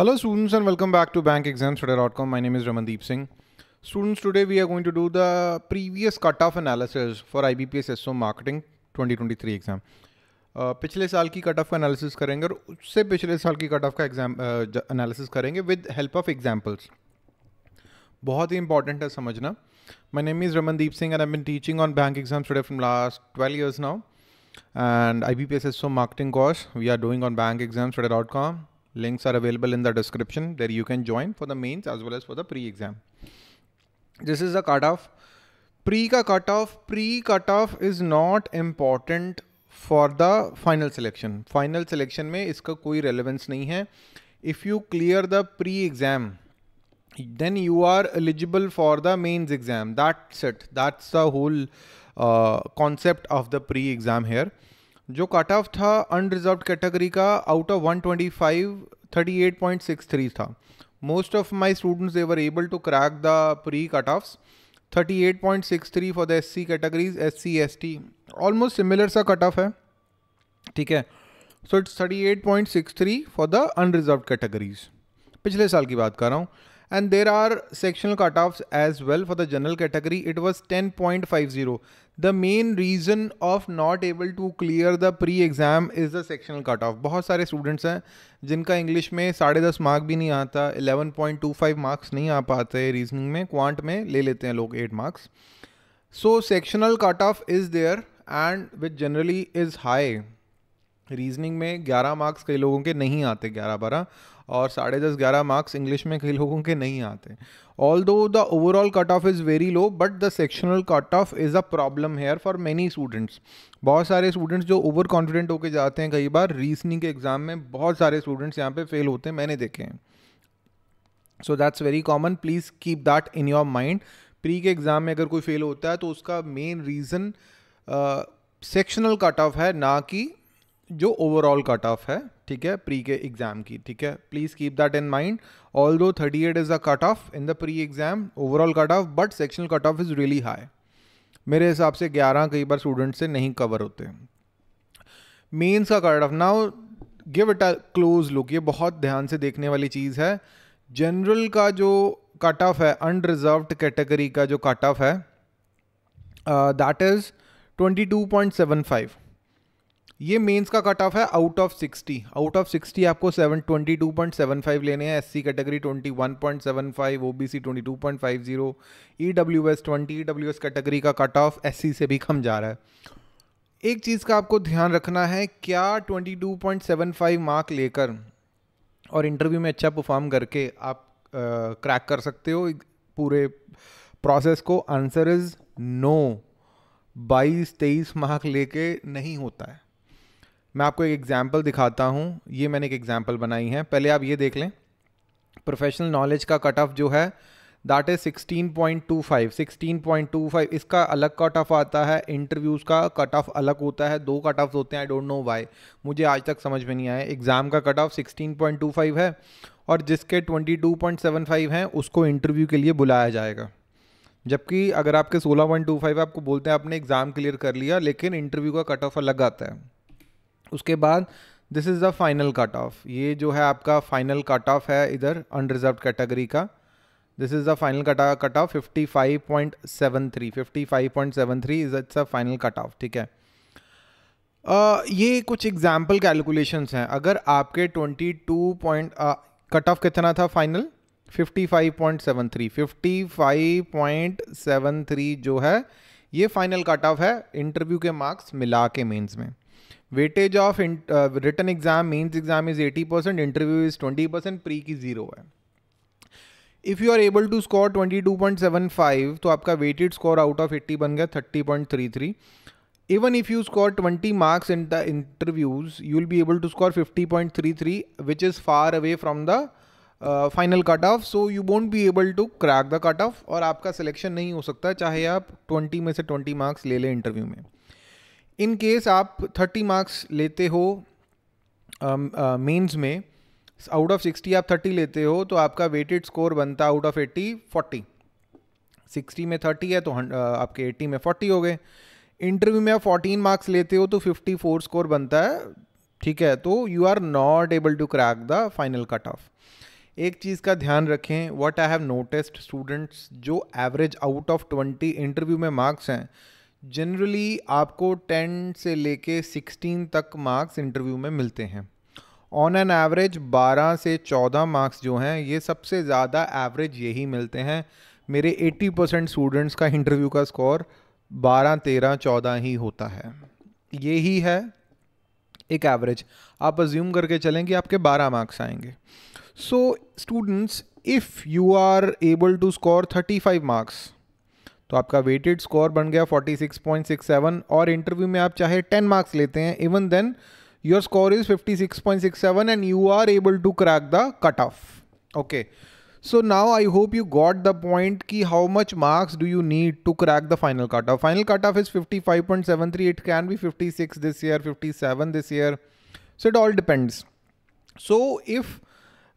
Hello students and welcome back to bankexamstudy.com. My name is Ramandeep Singh. Students, today we are going to do the previous cutoff analysis for IBPS SO Marketing 2023 exam. Uh, पिछले साल की cut off का analysis करेंगे और उससे पिछले साल की कट ऑफ का एग्जाम एनालिसिस uh, करेंगे विद हेल्प ऑफ एग्जांपल्स बहुत ही इंपॉर्टेंट है समझना my name is Ramandeep Singh and I been teaching on bank exam today from last twelve years now and I B P S S marketing course we are doing on bank exam today dot com Links are available in the description. There you can join for the mains as well as for the pre-exam. This is the cutoff. Pre ka cutoff. Pre cutoff is not important for the final selection final selection में इसका कोई relevance नहीं है if you clear the pre exam then you are eligible for the mains exam that's it that's the whole concept of the pre exam here जो cut off था unreserved category का out of 125 38.63 था most of my students they were able to crack the pre cut offs 38.63 for the S C categories S C S T almost similar सा cut off है ठीक है so it's 38.63 for the unreserved categories पिछले साल की बात कर रहा हूँ and there are sectional cutoffs as well for the general category it was 10.50 the main reason of not able to clear the pre-exam is the sectional cutoff bahut sare students hain jinka English mein 10.5 mark bhi nahi aata 11.25 marks nahi aa pate reasoning mein quant mein le lete hain log 8 marks so sectional cutoff is there and which generally is high reasoning में 11 marks कई लोगों के नहीं आते 11 बारह और साढ़े दस ग्यारह मार्क्स इंग्लिश में कई लोगों के नहीं आते although the overall cut off is very low but the sectional cut off is a problem here for many students बहुत सारे स्टूडेंट्स जो ओवर कॉन्फिडेंट होकर जाते हैं कई बार रीजनिंग के एग्ज़ाम में बहुत सारे स्टूडेंट्स यहाँ पे फेल होते हैं मैंने देखे हैं so that's very common please keep that in your mind pre के एग्ज़ाम में अगर कोई फेल होता है तो उसका main reason sectional cut off है ना कि जो ओवरऑल कट ऑफ है ठीक है प्री के एग्ज़ाम की ठीक है please keep that in mind although thirty eight is a cut off in the pre exam overall cut off but sectional cut off is really high मेरे हिसाब से ग्यारह कई बार स्टूडेंट से नहीं कवर होते मेंस का cut off now give it a close look ये बहुत ध्यान से देखने वाली चीज़ है जनरल का जो कट ऑफ है अनरिजर्व कैटेगरी का जो कट ऑफ है that is twenty two point seven five ये मेंस का कट ऑफ है आउट ऑफ 60 आउट ऑफ 60 आपको 722.75 लेने हैं SC category 21.75 OBC 22.50 EWS 20 EWS category का कट ऑफ एससी से भी कम जा रहा है एक चीज़ का आपको ध्यान रखना है क्या 22.75 मार्क लेकर और इंटरव्यू में अच्छा परफॉर्म करके आप क्रैक कर सकते हो पूरे प्रोसेस को आंसर इज़ नो बाईस तेईस मार्क लेके नहीं होता है मैं आपको एक एग्ज़ाम्पल दिखाता हूँ ये मैंने एक एग्ज़ाम्पल बनाई है पहले आप ये देख लें प्रोफेशनल नॉलेज का कट ऑफ जो है that is sixteen point two five sixteen point two five इसका अलग कट ऑफ आता है इंटरव्यूज़ का कट ऑफ अलग होता है दो कट ऑफ होते हैं आई डोंट नो वाई मुझे आज तक समझ में नहीं आया एग्ज़ाम का cut off sixteen point two five है और जिसके twenty two point seven five हैं उसको इंटरव्यू के लिए बुलाया जाएगा जबकि अगर आपके सोलह पॉइंट टू फाइव आपको बोलते हैं आपने एग्ज़ाम क्लियर कर लिया लेकिन इंटरव्यू का कट ऑफ अलग आता है उसके बाद this is the final cut off ये जो है आपका फाइनल कट ऑफ है इधर अनरिजर्व कैटेगरी का this is the final cut off fifty five point seven three fifty five point seven three is it's a final cut off ठीक है ये कुछ एग्जाम्पल कैलकुलेशंस हैं अगर आपके twenty two point cut off कितना था final fifty five point seven three fifty five point seven three जो है ये फाइनल कट ऑफ है इंटरव्यू के मार्क्स मिला के मेन्स में weightage of written exam mains exam is eighty percent interview is twenty percent pre की zero है if you are able to score 22.75 तो आपका वेटेड स्कोर आउट ऑफ 80 बन गया thirty point three three even if you score twenty marks in the interviews you will be able to score fifty point three three which is far away from the final cut off so you won't be able to crack the cut off और आपका selection नहीं हो सकता चाहे आप twenty में से twenty marks ले लें इंटरव्यू में इन केस आप थर्टी मार्क्स लेते हो मेंस um, uh, में आउट ऑफ सिक्सटी आप थर्टी लेते हो तो आपका वेटेड स्कोर बनता out of eighty forty sixty में थर्टी है तो uh, आपके एट्टी में फोर्टी हो गए इंटरव्यू में आप फोर्टीन मार्क्स लेते हो तो फिफ्टी फोर स्कोर बनता है ठीक है तो you are not able to crack the final cut off एक चीज़ का ध्यान रखें what I have noticed students जो average out of twenty interview में मार्क्स हैं जनरली आपको 10 से लेके 16 तक मार्क्स इंटरव्यू में मिलते हैं ऑन एन एवरेज 12 से 14 मार्क्स जो हैं ये सबसे ज़्यादा एवरेज यही मिलते हैं मेरे 80 परसेंट स्टूडेंट्स का इंटरव्यू का स्कोर 12, 13, 14 ही होता है ये ही है एक एवरेज आप अज्यूम करके चलें कि आपके 12 मार्क्स आएंगे so students if you are able to score 35 marks तो आपका वेटेड स्कोर बन गया 46.67 और इंटरव्यू में आप चाहे 10 मार्क्स लेते हैं even then your score is 56.67 and you are able to crack the cut off okay so now I hope you got the point कि how much marks do you need to crack the final cut off final cut off is 55.73 it can be 56 this year 57 this year so it all depends so if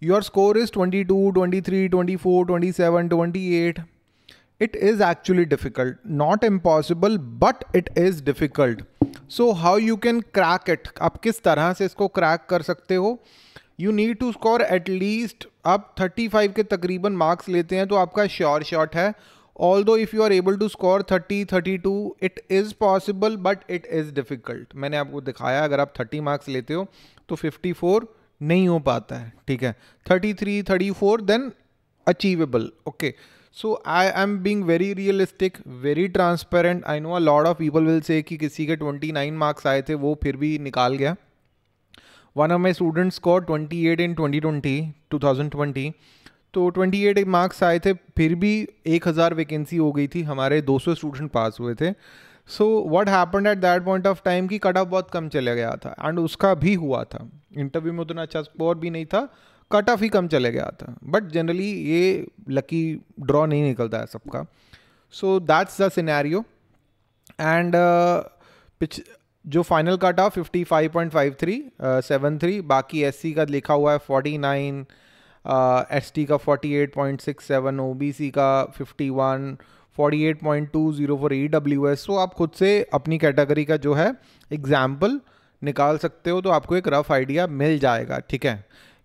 your score is 22 23 24 27 28 it is actually difficult not impossible but it is difficult so how you can crack it आप किस तरह से इसको crack कर सकते हो you need to score at least आप 35 के तकरीबन मार्क्स लेते हैं तो आपका श्योर शॉट है although if you are able to score 30 32 it is possible but it is difficult मैंने आपको दिखाया अगर आप 30 मार्क्स लेते हो तो 54 नहीं हो पाता है ठीक है 33 34 then achievable okay okay. So I am being very realistic very transparent I know a lot of people will say कि किसी के ट्वेंटी नाइन मार्क्स आए थे वो फिर भी निकाल गया वन ऑफ माई स्टूडेंट्स को twenty eight in twenty twenty two thousand twenty तो ट्वेंटी एट मार्क्स आए थे फिर भी एक हज़ार वैकेंसी हो गई थी हमारे दो सौ स्टूडेंट पास हुए थे so what happen at that point of time कि कट ऑफ बहुत कम चला गया था एंड उसका भी हुआ था इंटरव्यू में उतना अच्छा स्कोर भी नहीं था कट ऑफ ही कम चले गया था बट जनरली ये लकी ड्रॉ नहीं निकलता है सबका so that's the scenario and पिछ जो final cut off fifty five point five three seven three बाकी एस का लिखा हुआ है फोर्टी नाइन एस टी का forty eight point six seven O B C का fifty one forty eight point two zero four E W S so आप खुद से अपनी कैटेगरी का जो है एग्जाम्पल निकाल सकते हो तो आपको एक रफ आइडिया मिल जाएगा ठीक है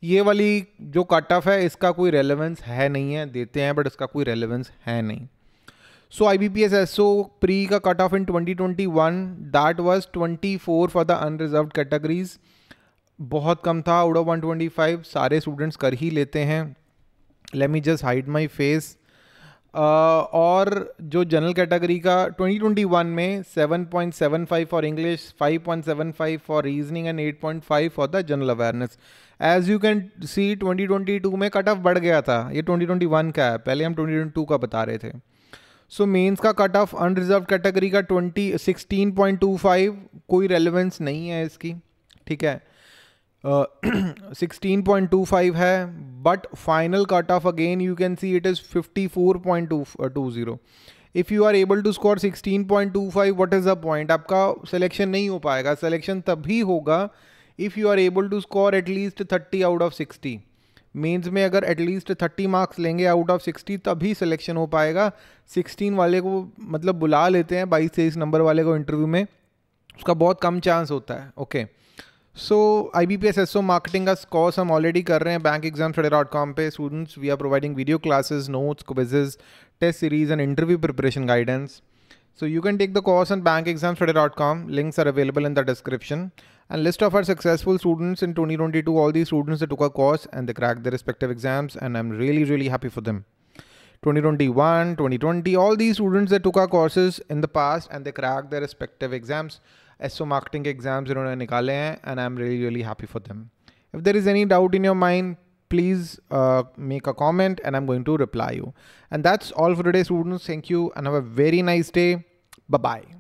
ये वाली जो कट ऑफ है इसका कोई रेलेवेंस है नहीं है देते हैं बट इसका कोई रेलेवेंस है नहीं so I B P S S O pre का cut off in twenty twenty one that was twenty four for the unreserved categories बहुत कम था out of one twenty five सारे स्टूडेंट्स कर ही लेते हैं let me just hide my face और जो जनरल कैटेगरी का 2021 में 7.75 for English 5.75 for reasoning and 8.5 for the general awareness as you can सी 2022 में कट ऑफ बढ़ गया था ये 2021 का है पहले हम 2022 का बता रहे थे सो so, मेंस का कट ऑफ अनरिजर्व कैटेगरी का टू फाइव कोई रेलिवेंस नहीं है इसकी ठीक है सिक्सटीन पॉइंट टू फाइव है but final cut off again you can see it is fifty four point two two zero if you are able to score sixteen point two five what is the point आपका selection नहीं हो पाएगा selection तभी होगा if you are able to score at least thirty out of sixty mains में अगर at least thirty marks लेंगे out of sixty तभी सिलेक्शन हो पाएगा सिक्सटीन वाले को मतलब बुला लेते हैं बाईस तेईस नंबर वाले को इंटरव्यू में उसका बहुत कम चांस होता है okay okay. So IBPS SO marketing का course हम already कर रहे हैं bankexamstudy.com पे students we are providing video classes, notes, quizzes, test series and interview preparation guidance. So you can take the course on bankexamstudy.com. Links are available in the description. And list of our successful students in 2022, all these students that took a course and they cracked their respective exams and I'm really really happy for them. 2021, 2020, all these students that took our courses in the past and they cracked their respective exams SO marketing के exams इन्होंने निकाले हैं and I am really really happy for them if there is any doubt in your mind please make a comment and I am going to reply you and that's all for day students thank you and have a very nice day bye